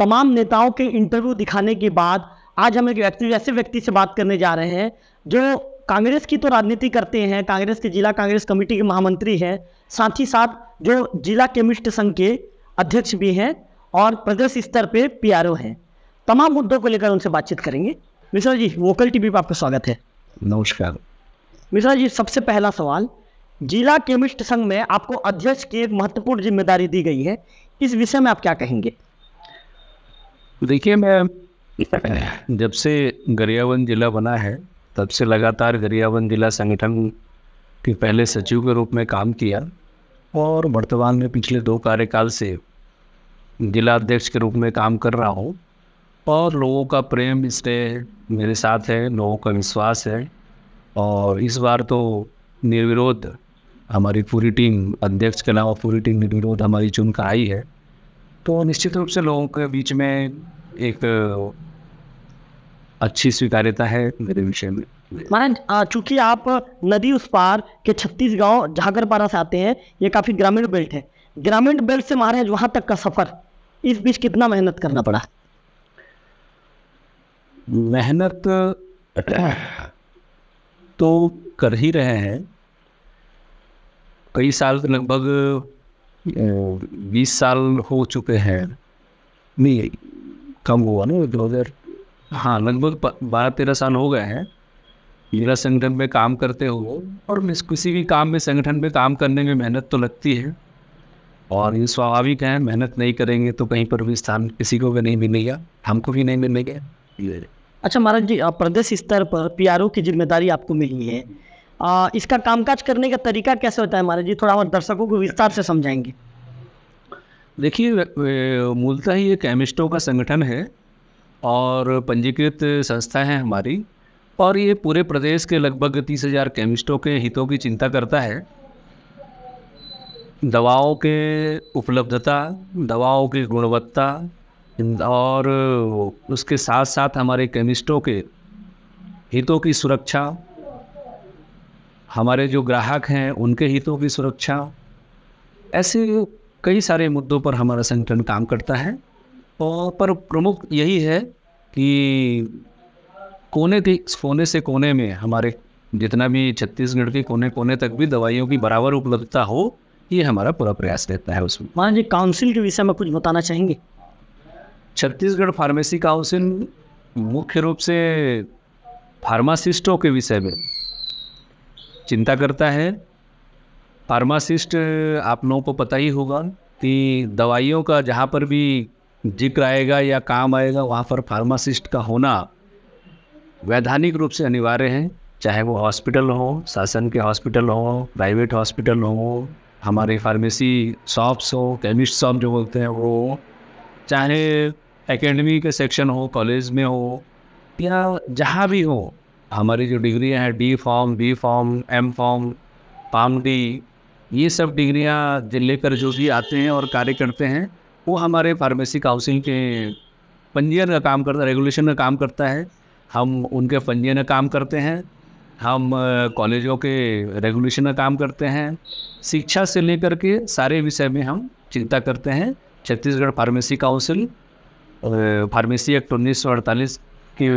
तमाम नेताओं के इंटरव्यू दिखाने के बाद आज हम एक व्यक्ति ऐसे व्यक्ति से बात करने जा रहे हैं जो कांग्रेस की तो राजनीति करते हैं कांग्रेस के जिला कांग्रेस कमेटी के महामंत्री हैं साथ ही साथ जो जिला केमिस्ट संघ के अध्यक्ष भी हैं और प्रदेश स्तर पे पीआरओ हैं तमाम मुद्दों को लेकर उनसे बातचीत करेंगे मिश्रा जी वोकल टीवी पर आपका स्वागत है नमस्कार मिश्रा जी सबसे पहला सवाल जिला केमिस्ट संघ में आपको अध्यक्ष की एक महत्वपूर्ण जिम्मेदारी दी गई है इस विषय में आप क्या कहेंगे तो देखिए मैं जब से गरियाबंद जिला बना है तब से लगातार गरियाबंद जिला संगठन के पहले सचिव के रूप में काम किया और वर्तमान में पिछले दो कार्यकाल से जिला अध्यक्ष के रूप में काम कर रहा हूँ और लोगों का प्रेम इससे मेरे साथ है लोगों का विश्वास है और इस बार तो निर्विरोध हमारी पूरी टीम अध्यक्ष के अलावा पूरी टीम निर्विरोध हमारी चुनकर आई है तो निश्चित रूप से लोगों के बीच में एक अच्छी स्वीकार्यता है मेरे विषय में महाराज चूंकि आप नदी उस पार के छत्तीस झागर झागरपारा से आते हैं ये काफ़ी ग्रामीण बेल्ट है ग्रामीण बेल्ट से महाराज वहां तक का सफ़र इस बीच कितना मेहनत करना पड़ा मेहनत तो कर ही रहे हैं कई साल लगभग बीस साल हो चुके हैं नहीं कम हुआ ना दो हज़ार हाँ लगभग बारह तेरह साल हो गए हैं मेरा संगठन में काम करते हो और किसी भी काम में संगठन में काम करने में मेहनत तो लगती है और ये स्वाभाविक है मेहनत नहीं करेंगे तो कहीं पर भी स्थान किसी को भी नहीं मिलेगा हमको भी नहीं गया अच्छा महाराज जी प्रदेश स्तर पर पीआरओ की जिम्मेदारी आपको मिली है आ, इसका कामकाज करने का तरीका कैसे होता है महाराज जी थोड़ा और दर्शकों को विस्तार से समझाएंगे देखिए मूलतः ये केमिस्टों का संगठन है और पंजीकृत संस्था है हमारी और ये पूरे प्रदेश के लगभग तीस हज़ार केमिस्टों के हितों की चिंता करता है दवाओं के उपलब्धता दवाओं की गुणवत्ता और उसके साथ साथ हमारे केमिस्टों के हितों की सुरक्षा हमारे जो ग्राहक हैं उनके हितों की सुरक्षा ऐसे कई सारे मुद्दों पर हमारा संगठन काम करता है और पर प्रमुख यही है कि कोने के कोने से कोने में हमारे जितना भी छत्तीसगढ़ के कोने कोने तक भी दवाइयों की बराबर उपलब्धता हो ये हमारा पूरा प्रयास रहता है उसमें मान जी काउंसिल के विषय में कुछ बताना चाहेंगे छत्तीसगढ़ फार्मेसी काउंसिल मुख्य रूप से फार्मासिस्टों के विषय में चिंता करता है फार्मासिस्ट आप लोगों को पता ही होगा कि दवाइयों का जहाँ पर भी जिक्र आएगा या काम आएगा वहाँ पर फार्मासिस्ट का होना वैधानिक रूप से अनिवार्य है चाहे वो हॉस्पिटल हो शासन के हॉस्पिटल हो प्राइवेट हॉस्पिटल हो हमारे फार्मेसी शॉप्स हो केमिस्ट शॉप जो बोलते हैं वो चाहे एकेडमी के सेक्शन हो कॉलेज में हो या जहाँ भी हो हमारी जो डिग्रियाँ हैं D pharm B pharm M pharm pharm D ये सब डिग्रियाँ लेकर जो भी आते हैं और कार्य करते हैं वो हमारे फार्मेसी काउंसिल के पंजीयन का काम करता रेगुलेशन का काम करता है हम उनके पंजीयन का काम करते हैं हम कॉलेजों के रेगुलेशन का काम करते हैं शिक्षा से लेकर के सारे विषय में हम चिंता करते हैं Chhattisgarh pharmacy council pharmacy act उन्नीस सौ अड़तालीस की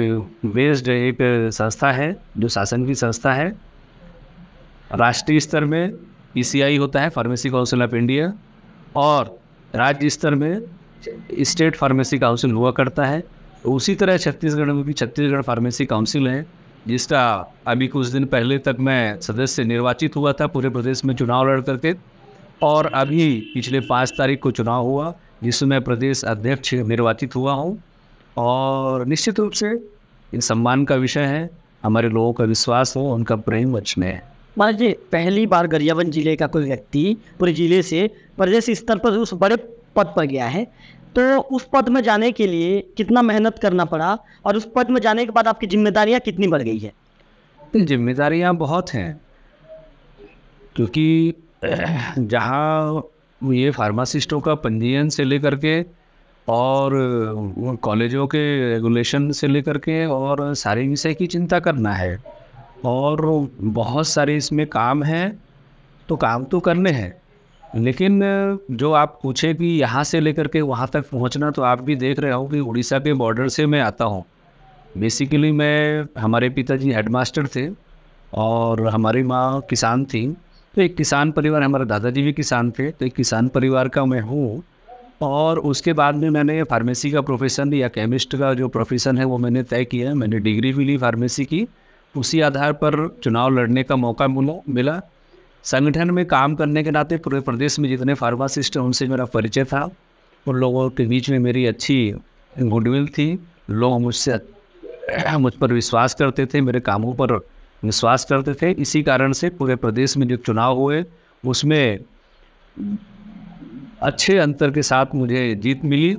बेस्ड एक संस्था है जो शासन की संस्था है राष्ट्रीय स्तर में पीसीआई होता है फार्मेसी काउंसिल ऑफ इंडिया और राज्य स्तर में स्टेट फार्मेसी काउंसिल हुआ करता है उसी तरह छत्तीसगढ़ में भी छत्तीसगढ़ फार्मेसी काउंसिल है जिसका अभी कुछ दिन पहले तक मैं सदस्य निर्वाचित हुआ था पूरे प्रदेश में चुनाव लड़ करके और अभी पिछले पाँच तारीख को चुनाव हुआ जिसमें प्रदेश अध्यक्ष निर्वाचित हुआ हूँ और निश्चित रूप से इन सम्मान का विषय है हमारे लोगों का विश्वास हो उनका प्रेम वचने है मान लीजिए पहली बार गरियाबंद जिले का कोई व्यक्ति पूरे जिले से प्रदेश स्तर पर उस बड़े पद पर गया है तो उस पद में जाने के लिए कितना मेहनत करना पड़ा और उस पद में जाने के बाद आपकी जिम्मेदारियाँ कितनी बढ़ गई है जिम्मेदारियाँ बहुत हैं क्योंकि जहाँ ये फार्मासिस्टों का पंजीयन से लेकर के और कॉलेजों के रेगुलेशन से लेकर के और सारे विषय की चिंता करना है और बहुत सारे इसमें काम हैं तो काम तो करने हैं लेकिन जो आप पूछे कि यहाँ से लेकर के वहाँ तक पहुँचना तो आप भी देख रहे हो कि उड़ीसा के बॉर्डर से मैं आता हूँ बेसिकली मैं हमारे पिताजी हेडमास्टर थे और हमारी माँ किसान थी तो एक किसान परिवार हमारे दादाजी भी किसान थे तो एक किसान परिवार का मैं हूँ और उसके बाद में मैंने फार्मेसी का प्रोफेशन या केमिस्ट का जो प्रोफेशन है वो मैंने तय किया मैंने डिग्री भी ली फार्मेसी की उसी आधार पर चुनाव लड़ने का मौका मिला संगठन में काम करने के नाते पूरे प्रदेश में जितने फार्मासिस्ट हैं उनसे मेरा परिचय था उन लोगों के बीच में मेरी अच्छी गुडविल थी लोग मुझसे मुझ पर विश्वास करते थे मेरे कामों पर विश्वास करते थे इसी कारण से पूरे प्रदेश में जो चुनाव हुए उसमें अच्छे अंतर के साथ मुझे जीत मिली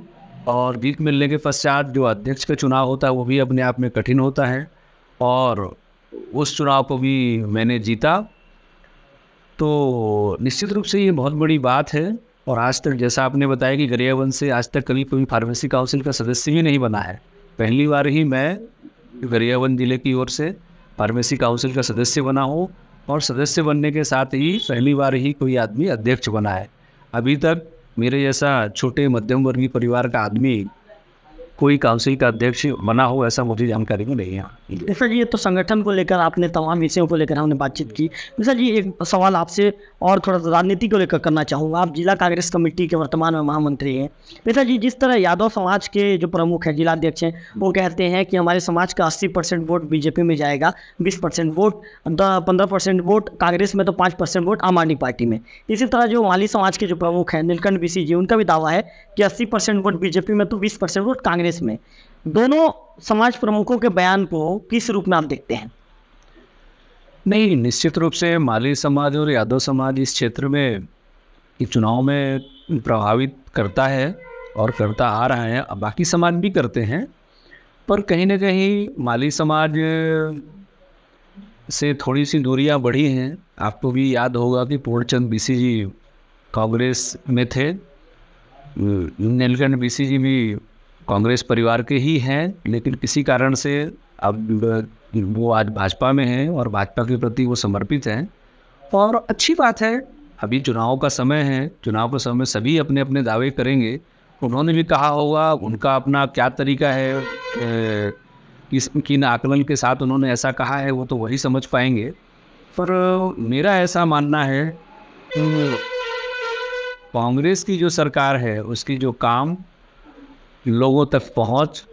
और जीत मिलने के पश्चात जो अध्यक्ष का चुनाव होता है वो भी अपने आप में कठिन होता है और उस चुनाव को भी मैंने जीता तो निश्चित रूप से ये बहुत बड़ी बात है और आज तक जैसा आपने बताया कि गरियाबंद से आज तक कभी कोई फार्मेसी काउंसिल का सदस्य भी नहीं बना है पहली बार ही मैं गरियाबंद ज़िले की ओर से फार्मेसी काउंसिल का सदस्य बना हूँ और सदस्य बनने के साथ ही पहली बार ही कोई आदमी अध्यक्ष बना है अभी तक मेरे जैसा छोटे मध्यम वर्गीय परिवार का आदमी कोई काउंसिल का अध्यक्ष बना हो ऐसा मुझे जानकारी में तो नहीं है सर ये तो संगठन को लेकर आपने तमाम विषयों को लेकर हमने बातचीत की सर जी एक सवाल आपसे और थोड़ा राजनीति को लेकर करना चाहूँगा आप जिला कांग्रेस कमेटी के वर्तमान में महामंत्री हैं बेटा जी जिस तरह यादव समाज के जो प्रमुख हैं अध्यक्ष हैं वो कहते हैं कि हमारे समाज का अस्सी परसेंट वोट बीजेपी में जाएगा बीस परसेंट वोट पंद्रह परसेंट वोट कांग्रेस में तो पाँच परसेंट वोट आम आदमी पार्टी में इसी तरह जो माली समाज के जो प्रमुख हैं नीलकंठ बी जी उनका भी दावा है कि अस्सी परसेंट वोट बीजेपी में तो बीस परसेंट वोट कांग्रेस कांग्रेस में दोनों समाज प्रमुखों के बयान को किस रूप में आप देखते हैं नहीं निश्चित रूप से माली समाज और यादव समाज इस क्षेत्र में चुनाव में प्रभावित करता है और करता आ रहा है बाकी समाज भी करते हैं पर कहीं ना कहीं माली समाज से थोड़ी सी दूरियां बढ़ी हैं आपको भी याद होगा कि पूर्णचंद बीसी जी कांग्रेस में थे नीलकंठ बीसी जी भी कांग्रेस परिवार के ही हैं लेकिन किसी कारण से अब वो आज भाजपा में हैं और भाजपा के प्रति वो समर्पित हैं और अच्छी बात है अभी चुनाव का समय है चुनाव के समय सभी अपने अपने दावे करेंगे उन्होंने भी कहा होगा उनका अपना क्या तरीका है किस किन आकलन के साथ उन्होंने ऐसा कहा है वो तो वही समझ पाएंगे पर मेरा ऐसा मानना है कांग्रेस की जो सरकार है उसकी जो काम लोगों तक पहुंच,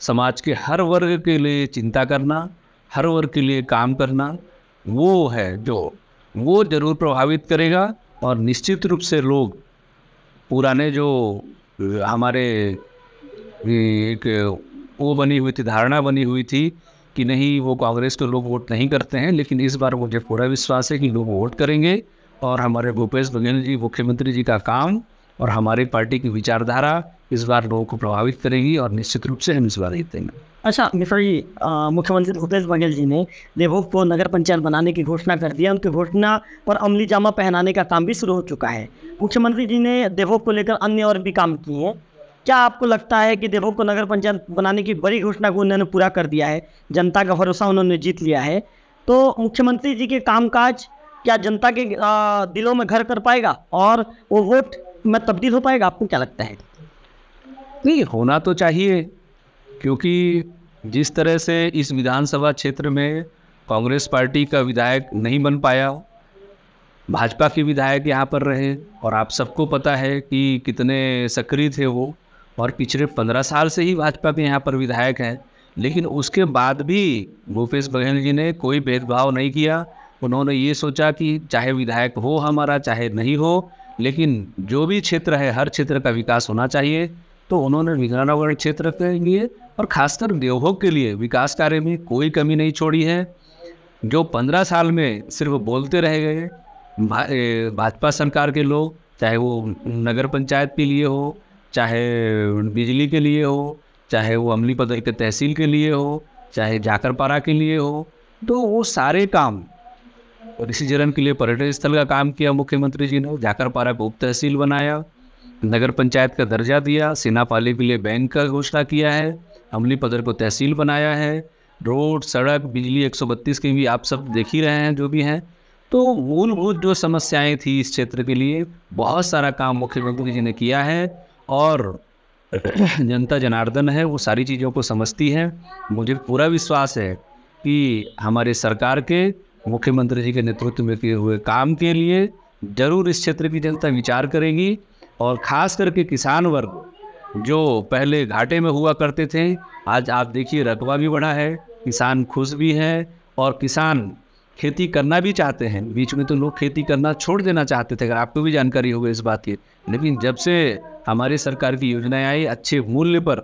समाज के हर वर्ग के लिए चिंता करना हर वर्ग के लिए काम करना वो है जो वो ज़रूर प्रभावित करेगा और निश्चित रूप से लोग पुराने जो हमारे एक वो बनी हुई थी धारणा बनी हुई थी कि नहीं वो कांग्रेस को लोग वोट नहीं करते हैं लेकिन इस बार मुझे पूरा विश्वास है कि लोग वोट करेंगे और हमारे भूपेश बघेल जी मुख्यमंत्री जी का काम और हमारी पार्टी की विचारधारा इस बार लोगों को प्रभावित करेगी और निश्चित रूप से हम इस बार जीतेंगे अच्छा मिश्रा जी मुख्यमंत्री भूपेश बघेल जी ने देवभोग को नगर पंचायत बनाने की घोषणा कर दिया उनकी घोषणा पर अमली जामा पहनाने का काम भी शुरू हो चुका है मुख्यमंत्री जी ने देवभोग को लेकर अन्य और भी काम किए हैं क्या आपको लगता है कि देवभोग को नगर पंचायत बनाने की बड़ी घोषणा को उन्होंने पूरा कर दिया है जनता का भरोसा उन्होंने जीत लिया है तो मुख्यमंत्री जी के कामकाज क्या जनता के दिलों में घर कर पाएगा और वो वोट में तब्दील हो पाएगा आपको क्या लगता है नहीं होना तो चाहिए क्योंकि जिस तरह से इस विधानसभा क्षेत्र में कांग्रेस पार्टी का विधायक नहीं बन पाया भाजपा के विधायक यहाँ पर रहे और आप सबको पता है कि कितने सक्रिय थे वो और पिछले पंद्रह साल से ही भाजपा के यहाँ पर विधायक हैं लेकिन उसके बाद भी भूपेश बघेल जी ने कोई भेदभाव नहीं किया उन्होंने ये सोचा कि चाहे विधायक हो हमारा चाहे नहीं हो लेकिन जो भी क्षेत्र है हर क्षेत्र का विकास होना चाहिए तो उन्होंने विजयनगर क्षेत्र के लिए और खासकर देवभोग के लिए विकास कार्य में कोई कमी नहीं छोड़ी है जो पंद्रह साल में सिर्फ बोलते रह गए भाजपा सरकार के लोग चाहे वो नगर पंचायत के लिए हो चाहे बिजली के लिए हो चाहे वो अमली के तहसील के लिए हो चाहे जाकरपारा के लिए हो तो वो सारे काम ऋषि जरन के लिए पर्यटन स्थल का काम किया मुख्यमंत्री जी ने जाकरपारा को उप तहसील बनाया नगर पंचायत का दर्जा दिया सेना के लिए बैंक का घोषणा किया है अमली पदर को तहसील बनाया है रोड सड़क बिजली 132 के भी आप सब देख ही रहे हैं जो भी हैं तो मूलभूत जो समस्याएं थी इस क्षेत्र के लिए बहुत सारा काम मुख्यमंत्री जी ने किया है और जनता जनार्दन है वो सारी चीज़ों को समझती है मुझे पूरा विश्वास है कि हमारे सरकार के मुख्यमंत्री जी के नेतृत्व में किए हुए काम के लिए ज़रूर इस क्षेत्र की जनता विचार करेगी और ख़ास करके किसान वर्ग जो पहले घाटे में हुआ करते थे आज आप देखिए रकबा भी बढ़ा है किसान खुश भी है और किसान खेती करना भी चाहते हैं बीच में तो लोग खेती करना छोड़ देना चाहते थे अगर आपको भी जानकारी होगी इस बात की लेकिन जब से हमारी सरकार की योजनाएं आई अच्छे मूल्य पर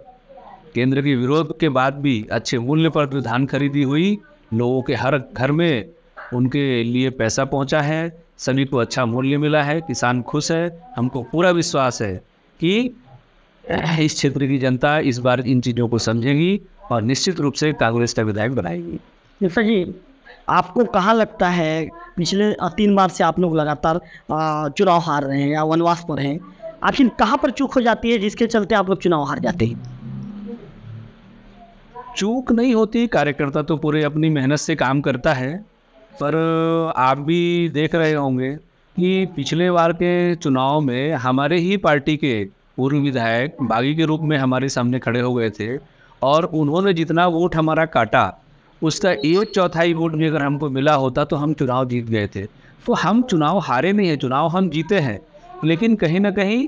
केंद्र के विरोध के बाद भी अच्छे मूल्य पर जो तो धान खरीदी हुई लोगों के हर घर में उनके लिए पैसा पहुंचा है सभी को अच्छा मूल्य मिला है किसान खुश है हमको पूरा विश्वास है कि इस क्षेत्र की जनता इस बार इन चीज़ों को समझेगी और निश्चित रूप से कांग्रेस का विधायक बनाएगी सर जी आपको कहाँ लगता है पिछले तीन बार से आप लोग लगातार चुनाव हार रहे हैं या वनवास पर हैं आखिर कहाँ पर चूक हो जाती है जिसके चलते आप लोग चुनाव हार जाते हैं चूक नहीं होती कार्यकर्ता तो पूरे अपनी मेहनत से काम करता है पर आप भी देख रहे होंगे कि पिछले बार के चुनाव में हमारे ही पार्टी के पूर्व विधायक बागी के रूप में हमारे सामने खड़े हो गए थे और उन्होंने जितना वोट हमारा काटा उसका एक चौथाई वोट भी अगर हमको मिला होता तो हम चुनाव जीत गए थे तो हम चुनाव हारे नहीं हैं चुनाव हम जीते हैं लेकिन कहीं ना कहीं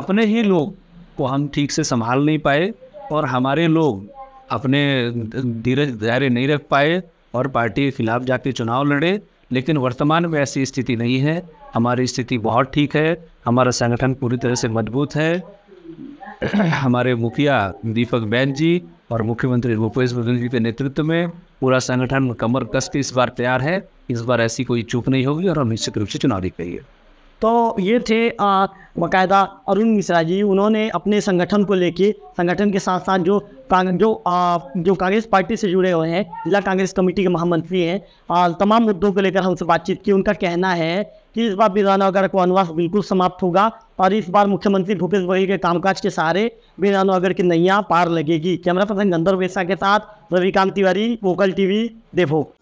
अपने ही लोग को हम ठीक से संभाल नहीं पाए और हमारे लोग अपने धीरे धैर्य नहीं रख पाए और पार्टी के खिलाफ जाके चुनाव लड़े लेकिन वर्तमान में ऐसी स्थिति नहीं है हमारी स्थिति बहुत ठीक है हमारा संगठन पूरी तरह से मजबूत है हमारे मुखिया दीपक बैन जी और मुख्यमंत्री भूपेश बघेल जी के नेतृत्व में पूरा संगठन कमर कस के इस बार तैयार है इस बार ऐसी कोई चूक नहीं होगी और हम निश्चित रूप से चुनाव जीत है तो ये थे बाकायदा अरुण मिश्रा जी उन्होंने अपने संगठन को लेके संगठन के साथ साथ जो कांग, जो आ, जो कांग्रेस पार्टी से जुड़े हुए हैं जिला कांग्रेस कमेटी के महामंत्री हैं तमाम मुद्दों को लेकर हमसे बातचीत की उनका कहना है कि इस बार विधाननगर को वनवास बिल्कुल समाप्त होगा और इस बार मुख्यमंत्री भूपेश बघेल के कामकाज के सहारे विधाननगर की नैया पार लगेगी कैमरा पर्सन गंधर्व वेसा के साथ रविकांत तिवारी वोकल टीवी देवो